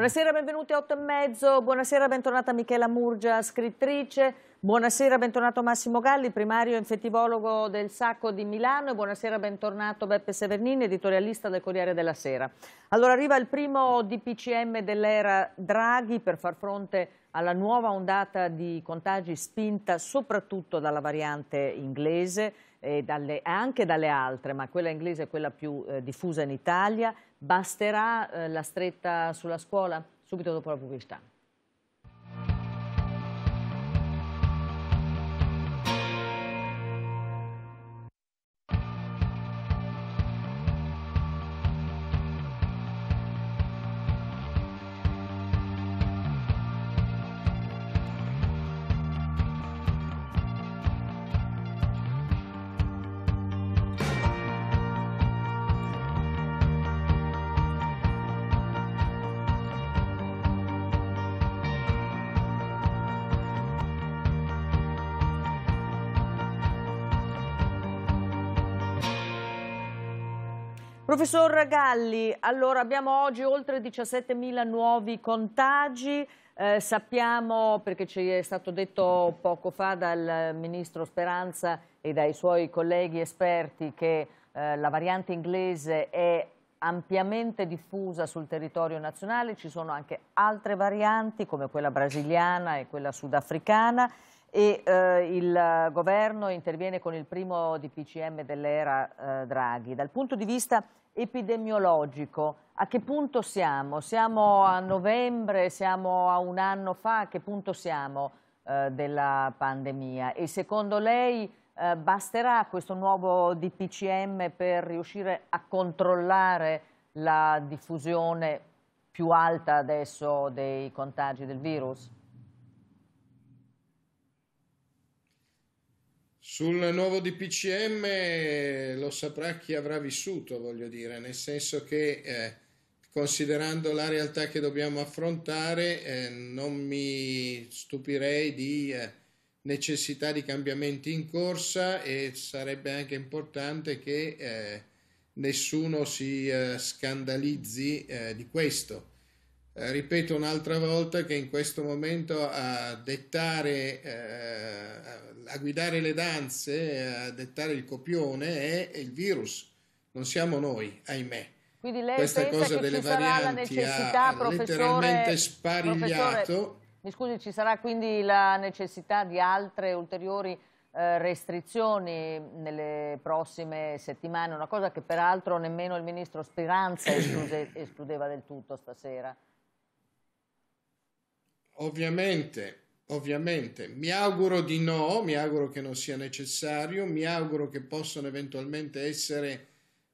Buonasera, benvenuti a 8 e mezzo, buonasera, bentornata Michela Murgia, scrittrice, buonasera, bentornato Massimo Galli, primario infettivologo del Sacco di Milano e buonasera, bentornato Beppe Severnini, editorialista del Corriere della Sera. Allora arriva il primo DPCM dell'era Draghi per far fronte alla nuova ondata di contagi spinta soprattutto dalla variante inglese, e dalle, anche dalle altre, ma quella inglese è quella più eh, diffusa in Italia, basterà eh, la stretta sulla scuola? Subito dopo la pubblicità. Professor Galli, allora abbiamo oggi oltre 17.000 nuovi contagi, eh, sappiamo, perché ci è stato detto poco fa dal Ministro Speranza e dai suoi colleghi esperti, che eh, la variante inglese è ampiamente diffusa sul territorio nazionale, ci sono anche altre varianti come quella brasiliana e quella sudafricana e eh, il governo interviene con il primo DPCM dell'era eh, Draghi. Dal punto di vista epidemiologico, a che punto siamo? Siamo a novembre, siamo a un anno fa, a che punto siamo eh, della pandemia? E secondo lei eh, basterà questo nuovo DPCM per riuscire a controllare la diffusione più alta adesso dei contagi del virus? Sul nuovo DPCM lo saprà chi avrà vissuto, voglio dire, nel senso che eh, considerando la realtà che dobbiamo affrontare eh, non mi stupirei di eh, necessità di cambiamenti in corsa e sarebbe anche importante che eh, nessuno si eh, scandalizzi eh, di questo eh, ripeto un'altra volta che in questo momento a dettare, eh, a guidare le danze, a dettare il copione è il virus, non siamo noi, ahimè. Quindi lei Questa cosa delle varianti ha letteralmente sparigliato. mi scusi, ci sarà quindi la necessità di altre ulteriori eh, restrizioni nelle prossime settimane, una cosa che peraltro nemmeno il ministro Speranza escludeva del tutto stasera ovviamente, ovviamente, mi auguro di no, mi auguro che non sia necessario, mi auguro che possano eventualmente essere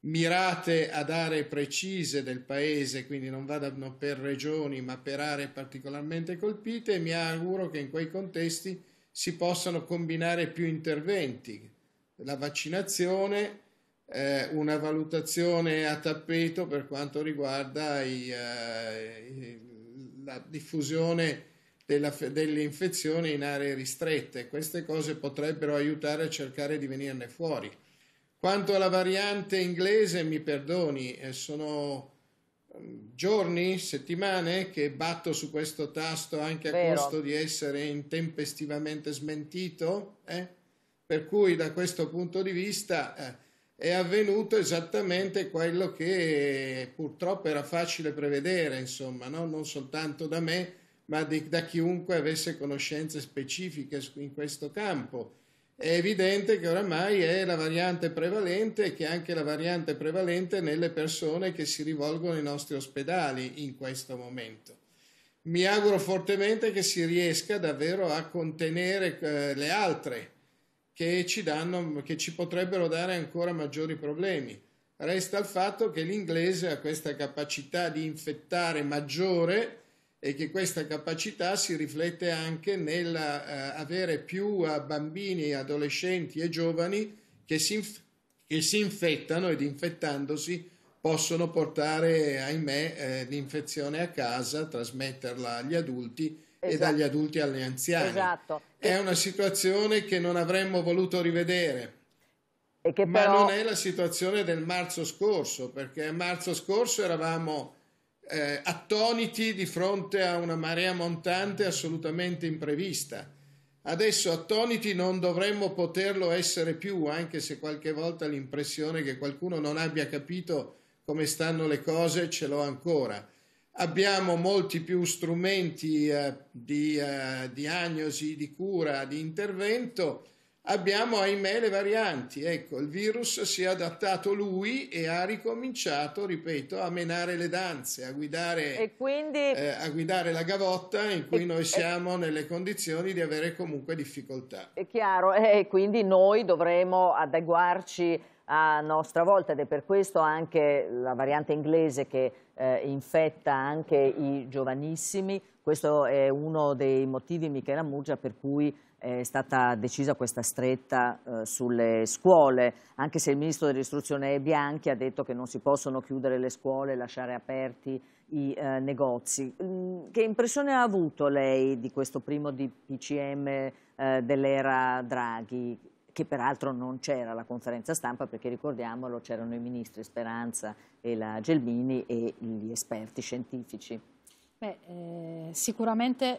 mirate ad aree precise del paese, quindi non vadano per regioni ma per aree particolarmente colpite e mi auguro che in quei contesti si possano combinare più interventi, la vaccinazione, eh, una valutazione a tappeto per quanto riguarda i, eh, la diffusione della, delle infezioni in aree ristrette. Queste cose potrebbero aiutare a cercare di venirne fuori. Quanto alla variante inglese, mi perdoni, eh, sono mm, giorni, settimane che batto su questo tasto anche a Vero. costo di essere intempestivamente smentito. Eh? Per cui da questo punto di vista eh, è avvenuto esattamente quello che purtroppo era facile prevedere, insomma, no? non soltanto da me, ma di, da chiunque avesse conoscenze specifiche in questo campo. È evidente che oramai è la variante prevalente e che è anche la variante prevalente nelle persone che si rivolgono ai nostri ospedali in questo momento. Mi auguro fortemente che si riesca davvero a contenere eh, le altre che ci, danno, che ci potrebbero dare ancora maggiori problemi. Resta il fatto che l'inglese ha questa capacità di infettare maggiore e che questa capacità si riflette anche nell'avere eh, uh, più eh, bambini, adolescenti e giovani che si, inf- che si, infettano ed infettandosi possono portare, ahimè, eh, l'infezione a casa, trasmetterla agli adulti esatto. e dagli adulti agli anziani. Esatto. È una situazione che non avremmo voluto rivedere. Però... Ma non è la situazione del marzo scorso, perché marzo scorso eravamo eh, attoniti di fronte a una marea montante assolutamente imprevista. Adesso attoniti non dovremmo poterlo essere più, anche se qualche volta l'impressione che qualcuno non abbia capito come stanno le cose ce l'ho ancora. Abbiamo molti più strumenti eh, di eh, diagnosi, di cura, di intervento abbiamo ahimè le varianti. Ecco, il virus si è adattato lui e ha ricominciato, ripeto, a menare le danze, a guidare, quindi, eh, a guidare la gavotta in cui e, noi siamo e, nelle condizioni di avere comunque difficoltà. È chiaro, eh, e quindi noi dovremo adeguarci a nostra volta ed è per questo anche la variante inglese che eh, infetta anche i giovanissimi, questo è uno dei motivi Michela Muggia per cui è stata decisa questa stretta eh, sulle scuole, anche se il Ministro dell'Istruzione Bianchi ha detto che non si possono chiudere le scuole, lasciare aperti i eh, negozi. Mm, che impressione ha avuto lei di questo primo DPCM eh, dell'era Draghi? che peraltro non c'era la conferenza stampa perché ricordiamolo c'erano i ministri Speranza e la Gelmini e gli esperti scientifici. Beh, eh, sicuramente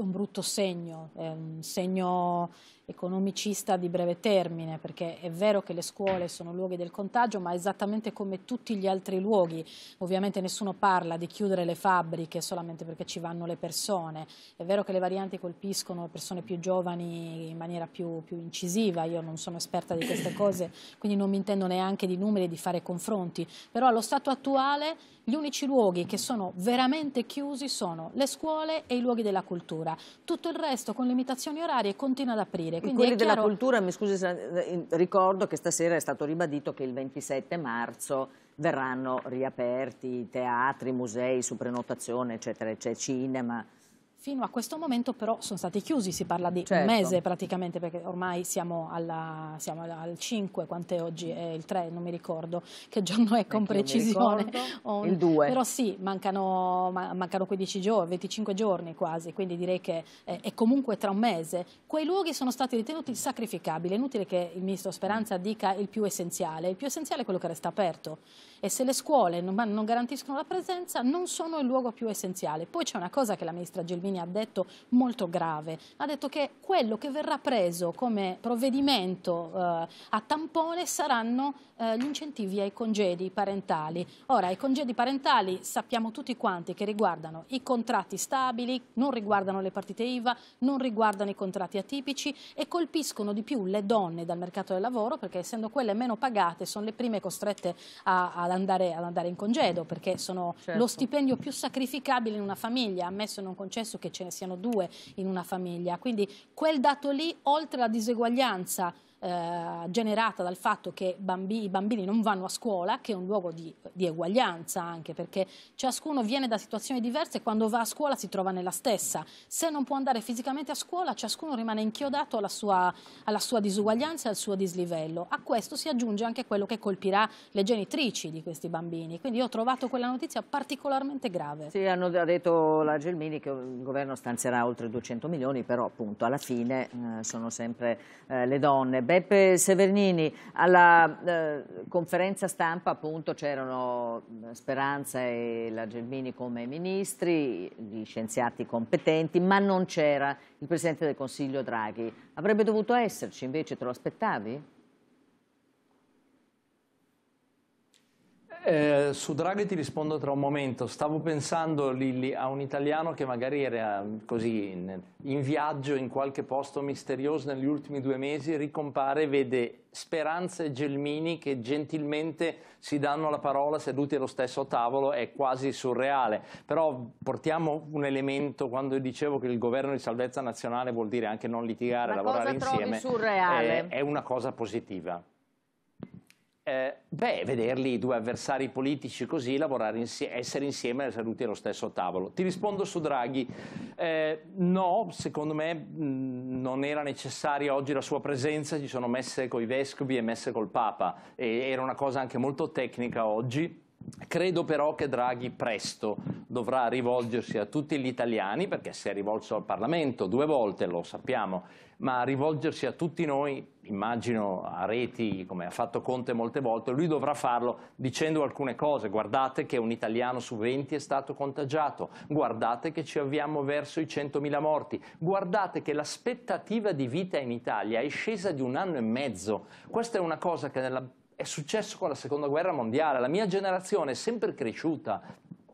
un brutto segno, è un segno economicista di breve termine, perché è vero che le scuole sono luoghi del contagio, ma esattamente come tutti gli altri luoghi, ovviamente nessuno parla di chiudere le fabbriche solamente perché ci vanno le persone, è vero che le varianti colpiscono persone più giovani in maniera più, più incisiva, io non sono esperta di queste cose, quindi non mi intendo neanche di numeri, e di fare confronti, però allo stato attuale gli unici luoghi che sono veramente chiusi sono le scuole e i luoghi della cultura, tutto il resto con limitazioni orarie continua ad aprire serie. Quindi quelli chiaro... della cultura, mi scusi, eh, ricordo che stasera è stato ribadito che il 27 marzo verranno riaperti teatri, musei su prenotazione, eccetera, eccetera, cinema. Fino a questo momento però sono stati chiusi, si parla di certo. un mese praticamente perché ormai siamo, alla, siamo al 5, quant'è oggi? È il 3, non mi ricordo che giorno è con precisione. Oh, il 2. Però sì, mancano, mancano 15 giorni, 25 giorni quasi, quindi direi che è comunque tra un mese. Quei luoghi sono stati ritenuti sacrificabili, è inutile che il Ministro Speranza dica il più essenziale, il più essenziale è quello che resta aperto e se le scuole non, non garantiscono la presenza non sono il luogo più essenziale. Poi c'è una cosa che la ministra Gelmini ha detto molto grave, ha detto che quello che verrà preso come provvedimento eh, a tampone saranno eh, gli incentivi ai congedi parentali. Ora, i congedi parentali sappiamo tutti quanti che riguardano i contratti stabili, non riguardano le partite IVA, non riguardano i contratti atipici e colpiscono di più le donne dal mercato del lavoro perché essendo quelle meno pagate sono le prime costrette a, ad andare, ad andare in congedo, perché sono certo. lo stipendio più sacrificabile in una famiglia, ammesso e non concesso che ce ne siano due in una famiglia. Quindi quel dato lì, oltre alla diseguaglianza eh, generata dal fatto che bambini, i bambini non vanno a scuola, che è un luogo di, di eguaglianza anche, perché ciascuno viene da situazioni diverse e quando va a scuola si trova nella stessa. Se non può andare fisicamente a scuola, ciascuno rimane inchiodato alla sua, alla sua disuguaglianza e al suo dislivello. A questo si aggiunge anche quello che colpirà le genitrici di questi bambini. Quindi io ho trovato quella notizia particolarmente grave. Sì, hanno detto la Gelmini che il governo stanzierà oltre 200 milioni, però appunto alla fine eh, sono sempre eh, le donne Beppe Severnini, alla eh, conferenza stampa appunto c'erano Speranza e la Gelmini come ministri, gli scienziati competenti, ma non c'era il Presidente del Consiglio Draghi. Avrebbe dovuto esserci, invece te lo aspettavi? Eh, su Draghi ti rispondo tra un momento. Stavo pensando, Lilli, a un italiano che magari era mm, così in, in, viaggio in qualche posto misterioso negli ultimi due mesi, ricompare vede Speranza e Gelmini che gentilmente si danno la parola seduti allo stesso tavolo, è quasi surreale. Però portiamo un elemento, quando dicevo che il governo di salvezza nazionale vuol dire anche non litigare, Ma lavorare insieme, surreale? È, eh, è una cosa positiva. Eh, beh, vederli due avversari politici così, lavorare insieme, essere insieme e seduti allo stesso tavolo. Ti rispondo su Draghi. Eh, no, secondo me mh, non era necessaria oggi la sua presenza, ci sono messe coi vescovi e messe col Papa. E era una cosa anche molto tecnica oggi Credo però che Draghi presto dovrà rivolgersi a tutti gli italiani, perché si è rivolto al Parlamento due volte, lo sappiamo, ma rivolgersi a tutti noi, immagino a reti come ha fatto Conte molte volte, lui dovrà farlo dicendo alcune cose, guardate che un italiano su 20 è stato contagiato, guardate che ci avviamo verso i 100.000 morti, guardate che l'aspettativa di vita in Italia è scesa di un anno e mezzo, questa è una cosa che nella è successo con la seconda guerra mondiale, la mia generazione è sempre cresciuta.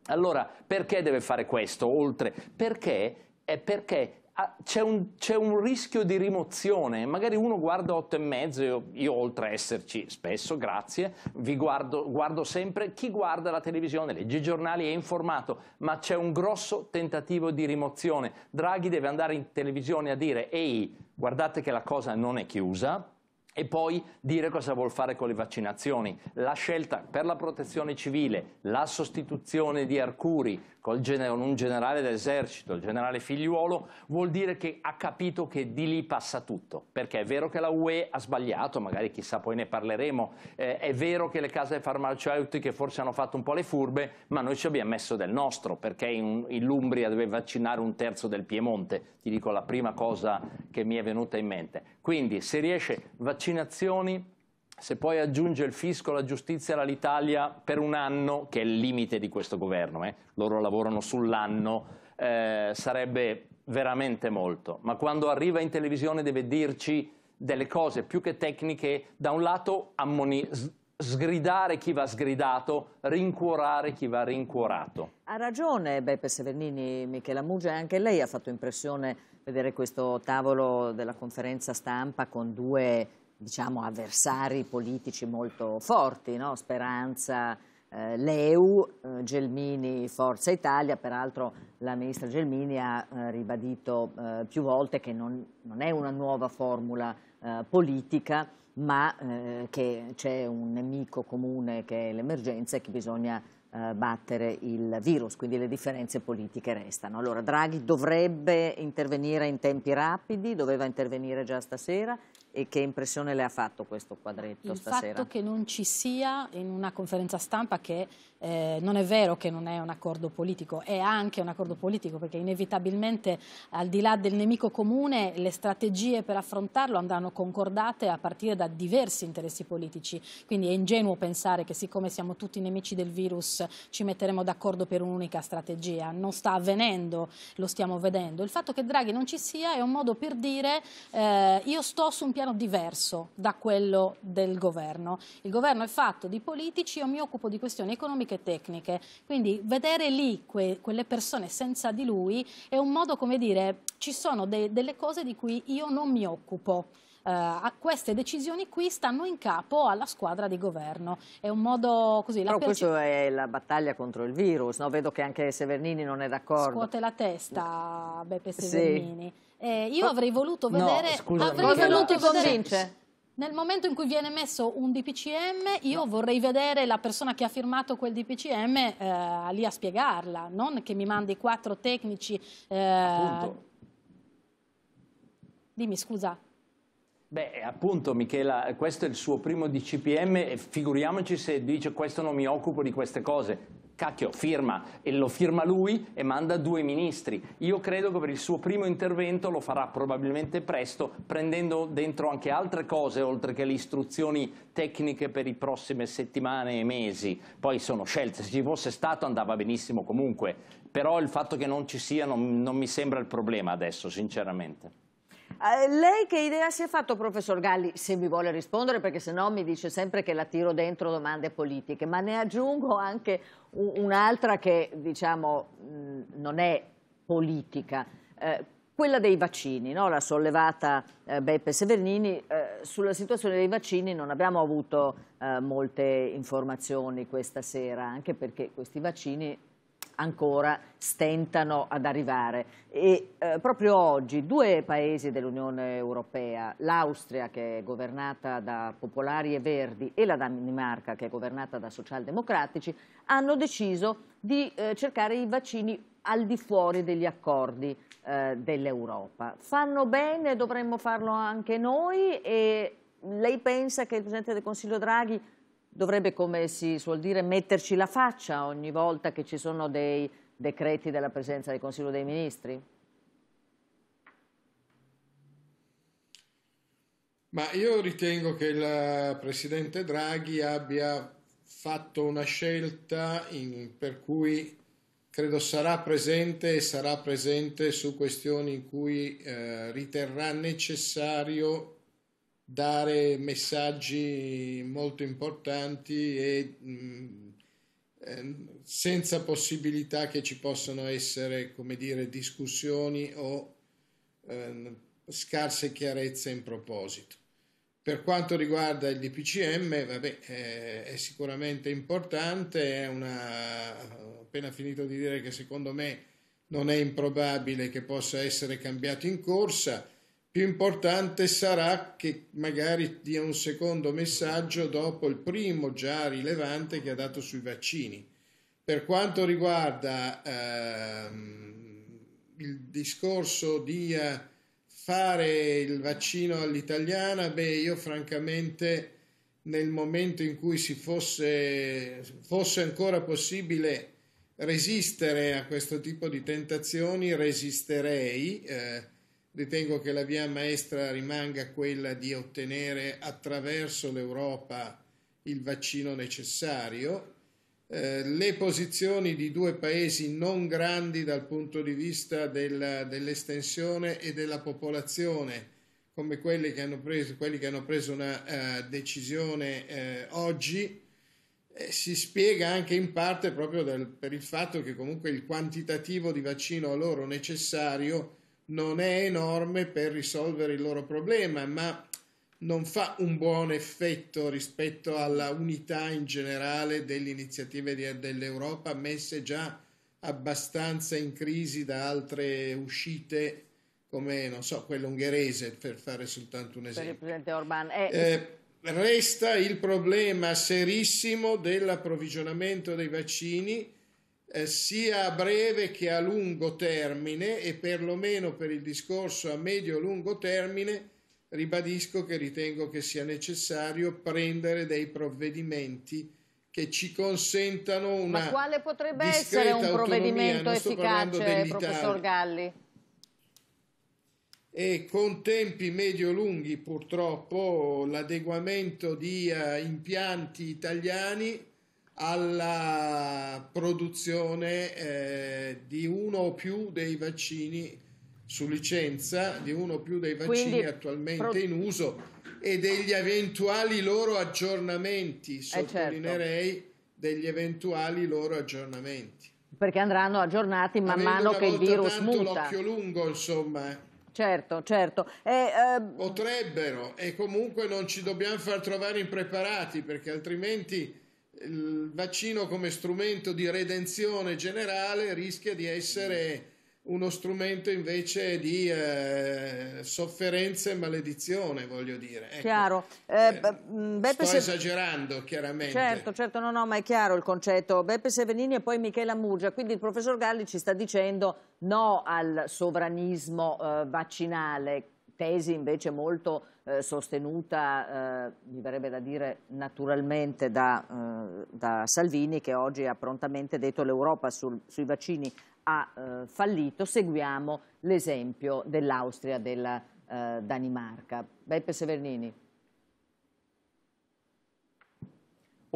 Allora, perché deve fare questo oltre? Perché è perché c'è un, c'è un, rischio di rimozione, magari uno guarda 8 e mezzo, io, io oltre a esserci spesso, grazie, vi guardo, guardo sempre, chi guarda la televisione, legge i giornali, è informato, ma c'è un grosso tentativo di rimozione. Draghi deve andare in televisione a dire, ehi, guardate che la cosa non è chiusa, e poi dire cosa vuol fare con le vaccinazioni. La scelta per la protezione civile, la sostituzione di Arcuri con un generale d'esercito, il generale figliuolo, vuol dire che ha capito che di lì passa tutto, perché è vero che la UE ha sbagliato, magari chissà poi ne parleremo, eh, è vero che le case farmaceutiche forse hanno fatto un po' le furbe, ma noi ci abbiamo messo del nostro, perché in, in l'Umbria deve vaccinare un terzo del Piemonte, ti dico la prima cosa che mi è venuta in mente. Quindi se riesce vaccinazioni, se poi aggiunge il fisco, la giustizia, l'Italia per un anno, che è il limite di questo governo, eh, loro lavorano sull'anno, eh, sarebbe veramente molto. Ma quando arriva in televisione deve dirci delle cose più che tecniche, da un lato ammoni sgridare chi va sgridato, rincuorare chi va rincuorato. Ha ragione Beppe Severnini, Michela Mugia, anche lei ha fatto impressione Vedere questo tavolo della conferenza stampa con due diciamo, avversari politici molto forti, no? Speranza, eh, Leu, eh, Gelmini, Forza Italia, peraltro la ministra Gelmini ha eh, ribadito eh, più volte che non, non, è una nuova formula eh, politica, ma eh, che c'è un nemico comune che è l'emergenza e che bisogna eh, battere il virus, quindi le differenze politiche restano. Allora Draghi dovrebbe intervenire in tempi rapidi, doveva intervenire già stasera e che impressione le ha fatto questo quadretto il stasera? Il fatto che non ci sia in una conferenza stampa che eh, non è vero che non è un accordo politico, è anche un accordo politico perché inevitabilmente al di là del nemico comune le strategie per affrontarlo andranno concordate a partire da diversi interessi politici, quindi è ingenuo pensare che siccome siamo tutti nemici del virus ci metteremo d'accordo per un'unica strategia, non sta avvenendo, lo stiamo vedendo. Il fatto che Draghi non ci sia è un modo per dire eh, io sto su un piano diverso da quello del governo. Il governo è fatto di politici, io mi occupo di questioni economiche anche tecniche. Quindi vedere lì que quelle persone senza di lui è un modo, come dire, ci sono de delle cose di cui io non mi occupo. Uh, queste decisioni qui stanno in capo alla squadra di governo. È un modo così... Però questo è la battaglia contro il virus, no? vedo che anche Severnini non è d'accordo. Scuote la testa Beppe Severnini. Sì. Eh, io oh, avrei voluto vedere... No, scusa, avrei voluto non nel momento in cui viene messo un DPCM, io no. vorrei vedere la persona che ha firmato quel DPCM eh, lì a spiegarla, non che mi mandi quattro tecnici. Eh... Dimmi, scusa. Beh, appunto Michela, questo è il suo primo DCPM e figuriamoci se dice questo non mi occupo di queste cose cacchio, firma, e lo firma lui e manda due ministri. Io credo che per il suo primo intervento lo farà probabilmente presto, prendendo dentro anche altre cose, oltre che le istruzioni tecniche per i prossime settimane e mesi. Poi sono scelte, se ci fosse stato andava benissimo comunque, però il fatto che non ci sia non, non mi sembra il problema adesso, sinceramente. Eh, lei che idea si è fatto, professor Galli, se mi vuole rispondere, perché se no mi dice sempre che la tiro dentro domande politiche, ma ne aggiungo anche un'altra che, diciamo, non è politica, eh, quella dei vaccini, no? la sollevata eh, Beppe Severnini, eh, sulla situazione dei vaccini non abbiamo avuto eh, molte informazioni questa sera, anche perché questi vaccini ancora stentano ad arrivare. E eh, proprio oggi due paesi dell'Unione Europea, l'Austria che è governata da popolari e verdi e la Danimarca che è governata da socialdemocratici, hanno deciso di eh, cercare i vaccini al di fuori degli accordi eh, dell'Europa. Fanno bene, dovremmo farlo anche noi e lei pensa che il Presidente del Consiglio Draghi dovrebbe, come si suol dire, metterci la faccia ogni volta che ci sono dei decreti della presenza del Consiglio dei Ministri? Ma io ritengo che il eh, Presidente Draghi abbia fatto una scelta in, per cui credo sarà presente e sarà presente su questioni in cui eh, riterrà necessario dare messaggi molto importanti e mh, mm, eh, senza possibilità che ci possano essere, come dire, discussioni o eh, scarse chiarezze in proposito. Per quanto riguarda il DPCM, vabbè, eh, è sicuramente importante, è una, ho appena finito di dire che secondo me non è improbabile che possa essere cambiato in corsa, più importante sarà che magari dia un secondo messaggio dopo il primo già rilevante che ha dato sui vaccini. Per quanto riguarda ehm, il discorso di eh, fare il vaccino all'italiana, beh, io francamente nel momento in cui si fosse, fosse ancora possibile resistere a questo tipo di tentazioni, resisterei. Eh, Ritengo che la via maestra rimanga quella di ottenere attraverso l'Europa il vaccino necessario. Eh, le posizioni di due paesi non grandi dal punto di vista del, dell'estensione e della popolazione, come quelli che hanno preso, che hanno preso una uh, decisione eh, oggi, eh, si spiega anche in parte proprio del, per il fatto che comunque il quantitativo di vaccino a loro necessario non è enorme per risolvere il loro problema, ma non fa un buon effetto rispetto alla unità in generale delle iniziative di, dell'Europa messe già abbastanza in crisi da altre uscite come non so quella ungherese per fare soltanto un esempio. È... Eh, eh, resta il problema serissimo dell'approvvigionamento dei vaccini eh, sia a breve che a lungo termine e perlomeno per il discorso a medio-lungo termine ribadisco che ritengo che sia necessario prendere dei provvedimenti che ci consentano una Ma quale potrebbe essere un provvedimento efficace, professor Galli? E con tempi medio-lunghi, purtroppo, l'adeguamento di uh, impianti italiani alla produzione eh, di uno o più dei vaccini su licenza, di uno o più dei vaccini Quindi, attualmente pro... in uso e degli eventuali loro aggiornamenti, eh sottolineerei certo. degli eventuali loro aggiornamenti. Perché andranno aggiornati man Avendo mano che il virus muta. l'occhio lungo, insomma. Eh. Certo, certo. E, eh... Potrebbero e comunque non ci dobbiamo far trovare impreparati perché altrimenti il vaccino come strumento di redenzione generale rischia di essere uno strumento invece di eh, sofferenza e maledizione, voglio dire. Ecco. Chiaro. Eh, eh mm, Beppe sto esagerando, chiaramente. Certo, certo, no, no, ma è chiaro il concetto. Beppe Sevenini e poi Michela Murgia. Quindi il professor Galli ci sta dicendo no al sovranismo eh, vaccinale, tesi invece molto eh, sostenuta, eh, mi verrebbe da dire, naturalmente da, eh, da, Salvini che oggi ha prontamente detto l'Europa sui vaccini ha eh, fallito, seguiamo l'esempio dell'Austria, della eh, Danimarca. Beppe Severnini.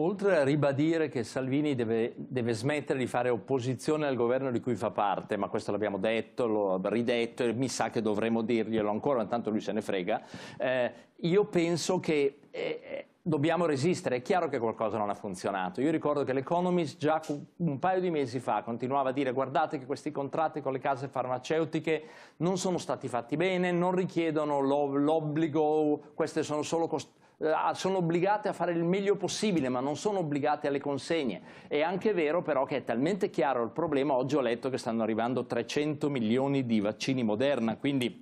Oltre a ribadire che Salvini deve, deve, smettere di fare opposizione al governo di cui fa parte, ma questo l'abbiamo detto, l'ho ridetto e mi sa che dovremmo dirglielo ancora, intanto lui se ne frega, eh, io penso che... Eh, eh, dobbiamo resistere, è chiaro che qualcosa non ha funzionato. Io ricordo che l'Economist già un paio di mesi fa continuava a dire guardate che questi contratti con le case farmaceutiche non sono stati fatti bene, non richiedono l'obbligo, queste sono solo costruzioni eh, ah, sono obbligate a fare il meglio possibile, ma non sono obbligate alle consegne. È anche vero però che è talmente chiaro il problema, oggi ho letto che stanno arrivando 300 milioni di vaccini Moderna, quindi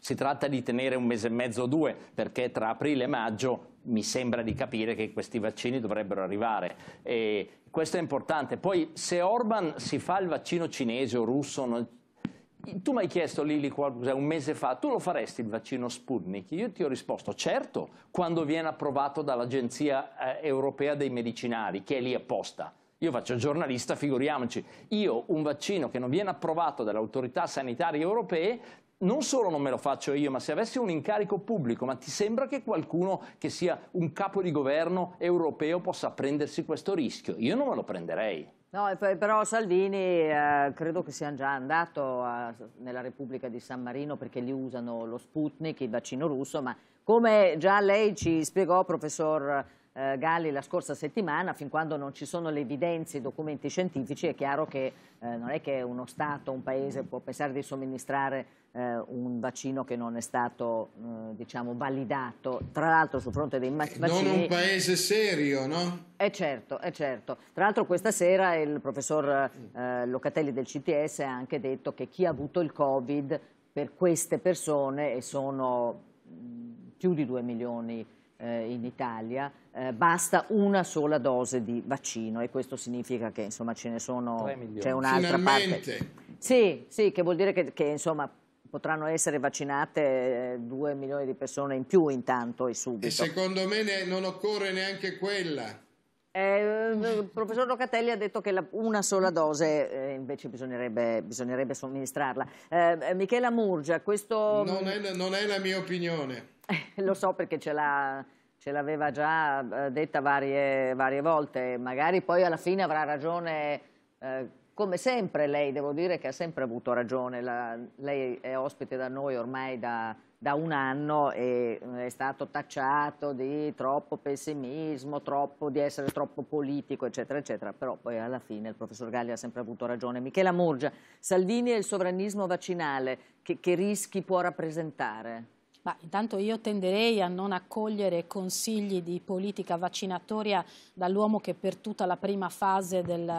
si tratta di tenere un mese e mezzo o due, perché tra aprile e maggio mi sembra di capire che questi vaccini dovrebbero arrivare. E questo è importante. Poi se Orban si fa il vaccino cinese o russo, tu mi hai chiesto Lili cioè, un mese fa, tu lo faresti il vaccino Sputnik? Io ti ho risposto, certo, quando viene approvato dall'Agenzia eh, Europea dei Medicinali, che è lì apposta. Io faccio giornalista, figuriamoci. Io un vaccino che non viene approvato dalle autorità sanitarie europee non solo non me lo faccio io, ma se avessi un incarico pubblico, ma ti sembra che qualcuno che sia un capo di governo europeo possa prendersi questo rischio? Io non me lo prenderei. No, però Salvini eh, credo che sia già andato a, eh, nella Repubblica di San Marino perché lì usano lo Sputnik, il vaccino russo, ma come già lei ci spiegò, professor eh, Galli la scorsa settimana, fin quando non ci sono le evidenze, i documenti scientifici, è chiaro che eh, non è che uno Stato, un Paese può pensare di somministrare eh, un vaccino che non è stato eh, diciamo, validato, tra l'altro sul fronte dei vaccini... Non un Paese serio, no? Eh certo, eh certo. Tra l'altro questa sera il professor eh, Locatelli del CTS ha anche detto che chi ha avuto il Covid per queste persone, e sono mm, più di 2 milioni di eh, in Italia eh, basta una sola dose di vaccino e questo significa che insomma ce ne sono, c'è un'altra parte. Sì, sì, che vuol dire che, che insomma potranno essere vaccinate 2 eh, milioni di persone in più intanto e subito. E secondo me ne, non occorre neanche quella. Eh, il professor Locatelli ha detto che la, una sola dose eh, invece bisognerebbe, bisognerebbe somministrarla. Eh, Michela Murgia, questo... Non è, non è la mia opinione. Lo so perché ce l'ha ce l'aveva già eh, detta varie, varie, volte, magari poi alla fine avrà ragione, eh, come sempre lei, devo dire che ha sempre avuto ragione, La, lei è ospite da noi ormai da, da, un anno e eh, è stato tacciato di troppo pessimismo, troppo, di essere troppo politico, eccetera, eccetera, però poi alla fine il professor Galli ha sempre avuto ragione. Michela Murgia, Salvini e il sovranismo vaccinale, che, che rischi può rappresentare? Ma intanto io tenderei a non accogliere consigli di politica vaccinatoria dall'uomo che per tutta la prima fase del,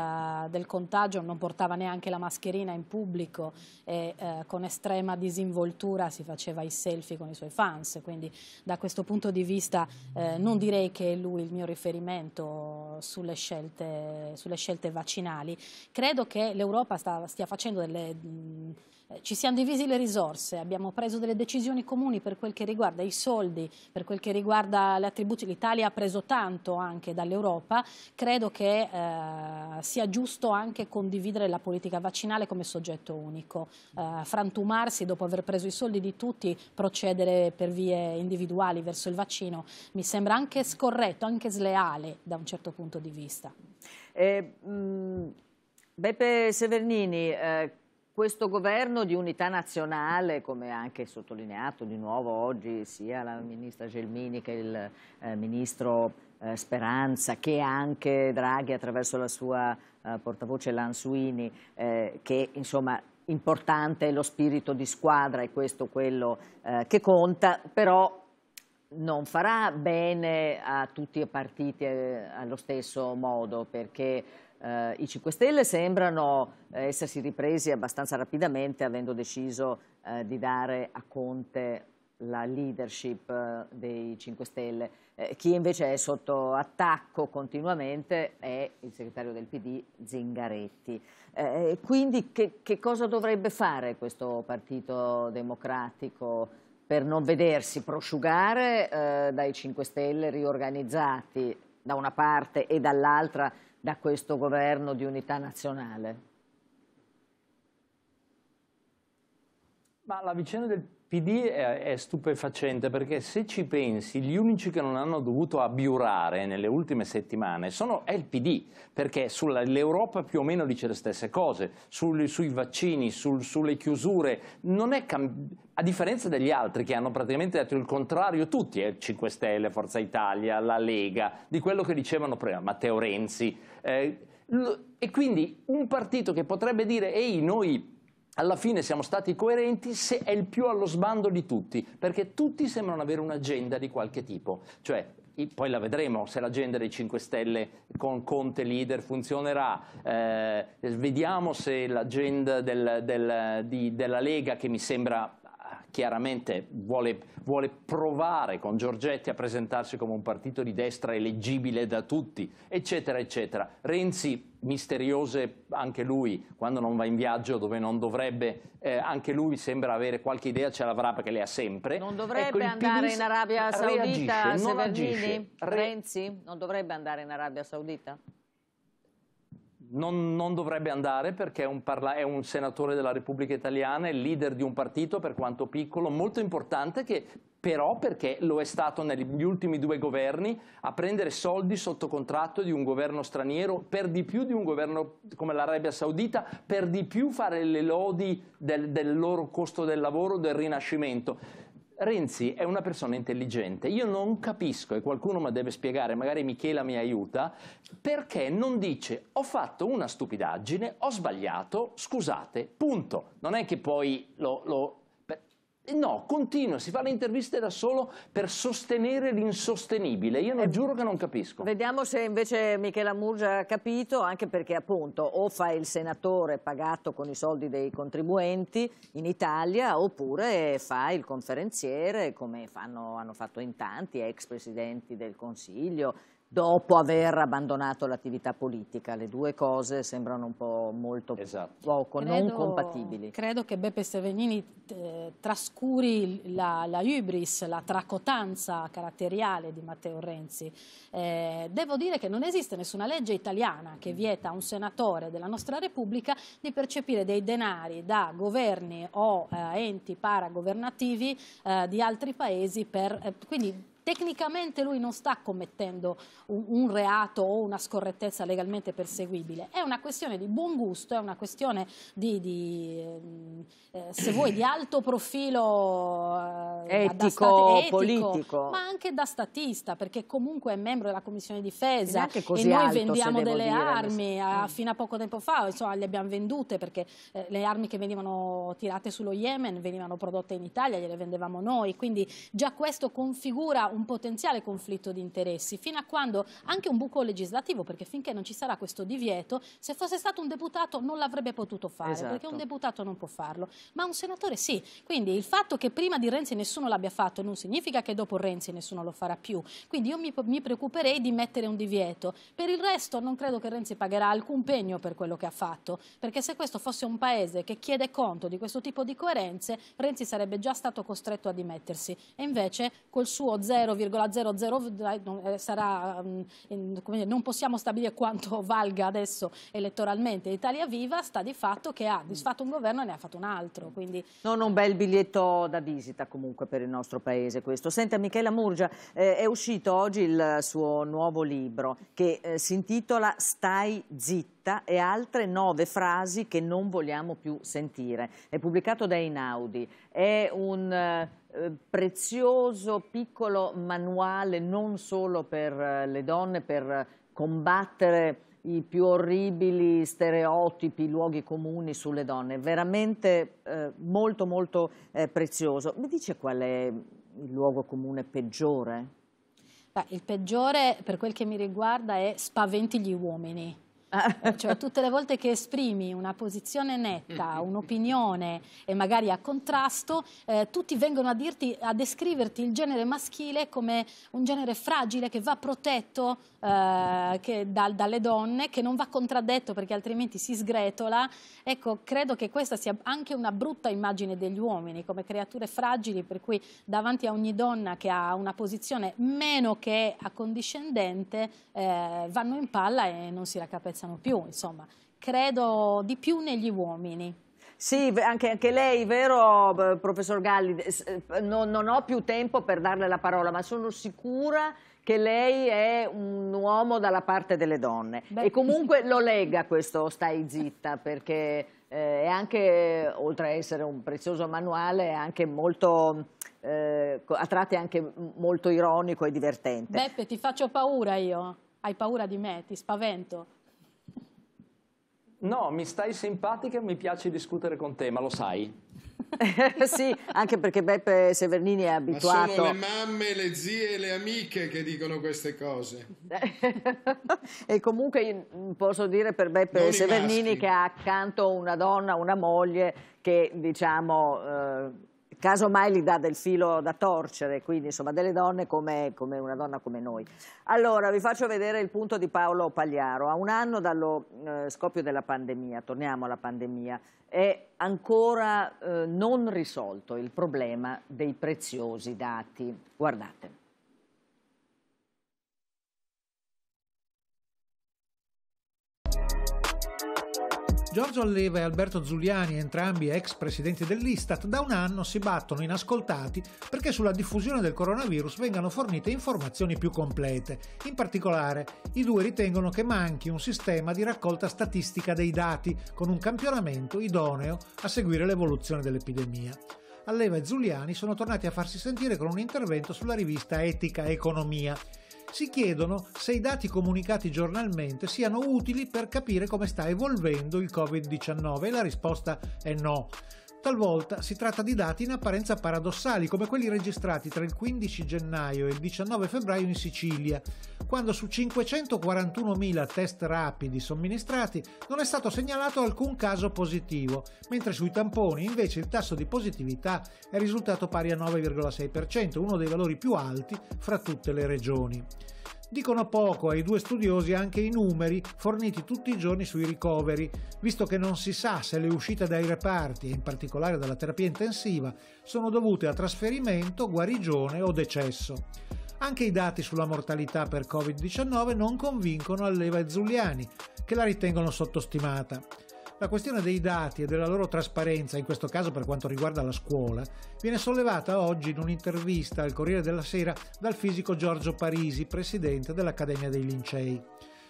del contagio non portava neanche la mascherina in pubblico e eh, con estrema disinvoltura si faceva i selfie con i suoi fans. Quindi da questo punto di vista eh, non direi che è lui il mio riferimento sulle scelte, sulle scelte vaccinali. Credo che l'Europa stia facendo delle... Mh, eh, ci siamo divisi le risorse, abbiamo preso delle decisioni comuni per quel che riguarda i soldi, per quel che riguarda le attribuzioni. L'Italia ha preso tanto anche dall'Europa, credo che eh, sia giusto anche condividere la politica vaccinale come soggetto unico, eh, frantumarsi dopo aver preso i soldi di tutti, procedere per vie individuali verso il vaccino, mi sembra anche scorretto, anche sleale da un certo punto di vista. Eh, mh, mm, Beppe Severnini, eh, questo governo di unità nazionale, come anche sottolineato di nuovo oggi sia la ministra Gelmini che il eh, ministro eh, Speranza, che anche Draghi attraverso la sua eh, portavoce Lansuini, eh, che insomma importante è lo spirito di squadra, e questo quello eh, che conta, però non farà bene a tutti i partiti eh, allo stesso modo perché eh, i 5 Stelle sembrano eh, essersi ripresi abbastanza rapidamente avendo deciso eh, di dare a Conte la leadership eh, dei 5 Stelle. chi invece è sotto attacco continuamente è il segretario del PD Zingaretti. quindi che, che cosa dovrebbe fare questo Partito Democratico? per non vedersi prosciugare eh, dai 5 Stelle riorganizzati da una parte e dall'altra da questo governo di unità nazionale? Ma la vicenda del PD è, è, stupefacente perché se ci pensi gli unici che non hanno dovuto abbiurare nelle ultime settimane sono, è il PD, perché sull'Europa più o meno dice le stesse cose, sul, sui vaccini, sul, sulle chiusure, a differenza degli altri che hanno praticamente detto il contrario tutti, eh, 5 Stelle, Forza Italia, la Lega, di quello che dicevano prima Matteo Renzi. Eh, e quindi un partito che potrebbe dire ehi noi alla fine siamo stati coerenti se è il più allo sbando di tutti, perché tutti sembrano avere un'agenda di qualche tipo, cioè poi la vedremo se l'agenda dei 5 Stelle con Conte leader funzionerà, eh, vediamo se l'agenda del, del, della Lega che mi sembra chiaramente vuole, vuole, provare con Giorgetti a presentarsi come un partito di destra eleggibile da tutti, eccetera, eccetera. Renzi, misteriose anche lui, quando non va in viaggio dove non dovrebbe, eh, anche lui sembra avere qualche idea, ce l'avrà perché le ha sempre. Non dovrebbe ecco, andare in Arabia Saudita, reagisce, Severnini? Non Renzi non dovrebbe andare in Arabia Saudita? non, non, dovrebbe andare perché è un, parla- è un senatore della Repubblica Italiana, è leader di un partito per quanto piccolo, molto importante che però perché lo è stato negli ultimi due governi a prendere soldi sotto contratto di un governo straniero, per di più di un governo come l'Arabia Saudita, per di più fare le lodi del, del loro costo del lavoro, del rinascimento. Renzi è una persona intelligente. Io non capisco, e qualcuno mi deve spiegare, magari Michela mi aiuta, perché non dice ho fatto una stupidaggine, ho sbagliato, scusate, punto. Non è che poi lo, lo No, continua, si fa le interviste da solo per sostenere l'insostenibile. Io non eh, giuro che non capisco. Vediamo se invece Michela Murgia ha capito, anche perché appunto o fa il senatore pagato con i soldi dei contribuenti in Italia, oppure fa il conferenziere, come fanno, hanno fatto in tanti ex presidenti del Consiglio, dopo aver abbandonato l'attività politica. Le due cose sembrano un po' molto esatto. poco, credo, non compatibili. Credo che Beppe Sevegnini eh, trascuri la, la, hubris, la tracotanza caratteriale di Matteo Renzi. Eh, devo dire che non esiste nessuna legge italiana che vieta a un senatore della nostra Repubblica di percepire dei denari da governi o eh, enti paragovernativi eh, di altri paesi per, eh, quindi tecnicamente lui non sta commettendo un, un, reato o una scorrettezza legalmente perseguibile, è una questione di buon gusto, è una questione di, di ehm, eh, se vuoi, di alto profilo eh, etico, etico, politico, ma anche da statista, perché comunque è membro della Commissione Difesa e, noi alto, vendiamo delle armi, a, fino a poco tempo fa insomma, le abbiamo vendute perché eh, le armi che venivano tirate sullo Yemen venivano prodotte in Italia, gliele vendevamo noi, quindi già questo configura un potenziale conflitto di interessi, fino a quando anche un buco legislativo, perché finché non ci sarà questo divieto, se fosse stato un deputato non l'avrebbe potuto fare, esatto. perché un deputato non può farlo, ma un senatore sì. Quindi il fatto che prima di Renzi nessuno l'abbia fatto non significa che dopo Renzi nessuno lo farà più. Quindi io mi, mi preoccuperei di mettere un divieto. Per il resto non credo che Renzi pagherà alcun pegno per quello che ha fatto, perché se questo fosse un paese che chiede conto di questo tipo di coerenze, Renzi sarebbe già stato costretto a dimettersi. E invece col suo zero 0,00 eh, sarà, mm, dire, non possiamo stabilire quanto valga adesso elettoralmente Italia Viva, sta di fatto che ha disfatto un governo e ne ha fatto un altro. Quindi... Non un bel biglietto da visita comunque per il nostro paese questo. Senta Michela Murgia, eh, è uscito oggi il suo nuovo libro che eh, si intitola Stai zitto scritta e altre nove frasi che non vogliamo più sentire. È pubblicato da Einaudi, è un eh, prezioso piccolo manuale non solo per eh, le donne, per combattere i più orribili stereotipi, luoghi comuni sulle donne, veramente eh, molto molto eh, prezioso. Mi dice qual è il luogo comune peggiore? Beh, il peggiore per quel che mi riguarda è spaventi gli uomini Ah. cioè tutte le volte che esprimi una posizione netta, mm. un'opinione e magari a contrasto, eh, tutti vengono a, dirti, a descriverti il genere maschile come un genere fragile che va protetto eh, che da, dalle donne, che non va contraddetto perché altrimenti si sgretola. Ecco, credo che questa sia anche una brutta immagine degli uomini come creature fragili per cui davanti a ogni donna che ha una posizione meno che accondiscendente eh, vanno in palla e non si raccapezzano apprezzano più, insomma, credo di più negli uomini. Sì, anche, anche, lei, vero professor Galli, eh, non, non, ho più tempo per darle la parola, ma sono sicura che lei è un uomo dalla parte delle donne. Beh, e comunque lo legga questo stai zitta, perché eh, è anche, oltre a essere un prezioso manuale, è anche molto... Eh, a tratti anche molto ironico e divertente. Beppe, ti faccio paura io. Hai paura di me, ti spavento. No, mi stai simpatica e mi piace discutere con te, ma lo sai. sì, anche perché Beppe Severnini è abituato. Ma sono le mamme, le zie e le amiche che dicono queste cose. e comunque posso dire per Beppe non Severnini che ha accanto una donna, una moglie che diciamo... Eh, casomai gli dà del filo da torcere, quindi insomma delle donne come, come, una donna come noi. Allora vi faccio vedere il punto di Paolo Pagliaro, a un anno dallo eh, scoppio della pandemia, torniamo alla pandemia, è ancora eh, non risolto il problema dei preziosi dati. Guardate. Giorgio Alleva e Alberto Zuliani, entrambi ex presidenti dell'Istat, da un anno si battono inascoltati perché sulla diffusione del coronavirus vengano fornite informazioni più complete. In particolare, i due ritengono che manchi un sistema di raccolta statistica dei dati, con un campionamento idoneo a seguire l'evoluzione dell'epidemia. Alleva e Zuliani sono tornati a farsi sentire con un intervento sulla rivista Etica Economia si chiedono se i dati comunicati giornalmente siano utili per capire come sta evolvendo il Covid-19 e la risposta è no. Talvolta si tratta di dati in apparenza paradossali, come quelli registrati tra il 15 gennaio e il 19 febbraio in Sicilia, quando su 541.000 test rapidi somministrati non è stato segnalato alcun caso positivo, mentre sui tamponi invece il tasso di positività è risultato pari a 9,6%, uno dei valori più alti fra tutte le regioni. Dicono poco ai due studiosi anche i numeri forniti tutti i giorni sui ricoveri, visto che non si sa se le uscite dai reparti, e in particolare dalla terapia intensiva, sono dovute a trasferimento, guarigione o decesso. Anche i dati sulla mortalità per Covid-19 non convincono Alleva e Zuliani, che la ritengono sottostimata. La questione dei dati e della loro trasparenza, in questo caso per quanto riguarda la scuola, viene sollevata oggi in un'intervista al Corriere della Sera dal fisico Giorgio Parisi, presidente dell'Accademia dei Lincei.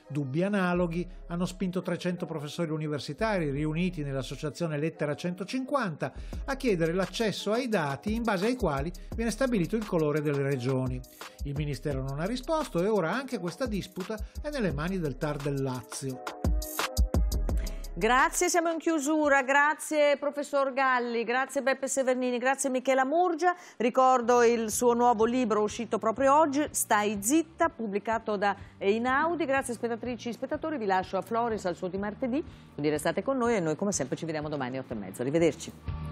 Dubbi analoghi hanno spinto 300 professori universitari riuniti nell'associazione Lettera 150 a chiedere l'accesso ai dati in base ai quali viene stabilito il colore delle regioni. Il Ministero non ha risposto e ora anche questa disputa è nelle mani del TAR del Lazio. Grazie, siamo in chiusura. Grazie professor Galli, grazie Beppe Severnini, grazie Michela Murgia. Ricordo il suo nuovo libro uscito proprio oggi, Stai zitta, pubblicato da Einaudi, Grazie spettatrici e spettatori, vi lascio a Floris al suo di martedì. Quindi restate con noi e noi come sempre ci vediamo domani alle 8 e mezzo. Arrivederci.